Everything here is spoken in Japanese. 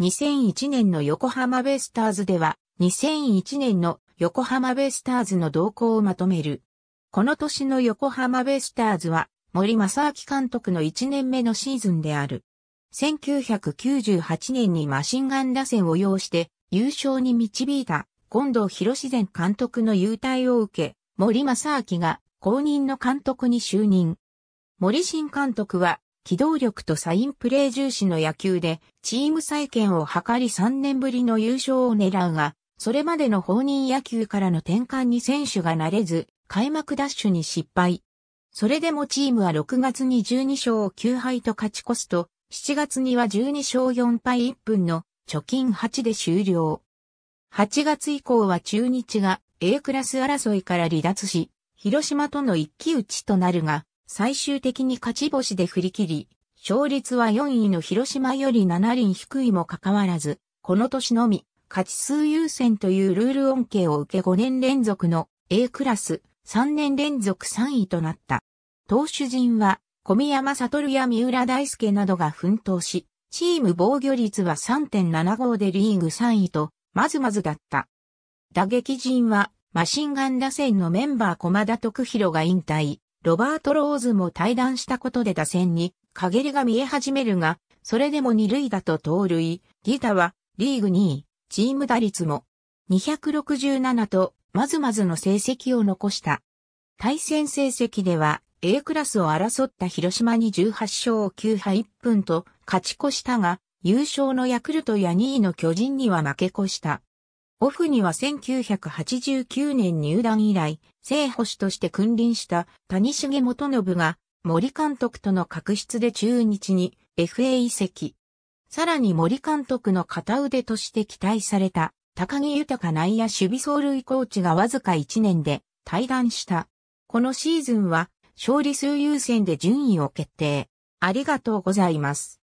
2001年の横浜ベイスターズでは、2001年の横浜ベイスターズの動向をまとめる。この年の横浜ベイスターズは、森正明監督の1年目のシーズンである。1998年にマシンガン打線を要して優勝に導いた近藤博自然監督の優待を受け、森正明が公認の監督に就任。森新監督は機動力とサインプレー重視の野球で、チーム再建を図り3年ぶりの優勝を狙うが、それまでの放任野球からの転換に選手が慣れず、開幕ダッシュに失敗。それでもチームは6月に12勝9敗と勝ち越すと、7月には12勝4敗1分の貯金8で終了。8月以降は中日が A クラス争いから離脱し、広島との一騎打ちとなるが、最終的に勝ち星で振り切り、勝率は4位の広島より7輪低いもかかわらず、この年のみ、勝ち数優先というルール恩恵を受け5年連続の A クラス、3年連続3位となった。投手陣は、小宮山悟や三浦大輔などが奮闘し、チーム防御率は3.75でリーグ3位と、まずまずだった。打撃陣は、マシンガン打線のメンバー駒田徳弘が引退、ロバート・ローズも対談したことで打線に陰りが見え始めるが、それでも二塁打と盗塁、ギタはリーグ2位、チーム打率も267とまずまずの成績を残した。対戦成績では A クラスを争った広島に18勝9敗1分と勝ち越したが、優勝のヤクルトや2位の巨人には負け越した。オフには1989年入団以来、正捕手として君臨した谷重元信が森監督との確執で中日に FA 移籍。さらに森監督の片腕として期待された高木豊内野守備走塁コーチがわずか1年で退団した。このシーズンは勝利数優先で順位を決定。ありがとうございます。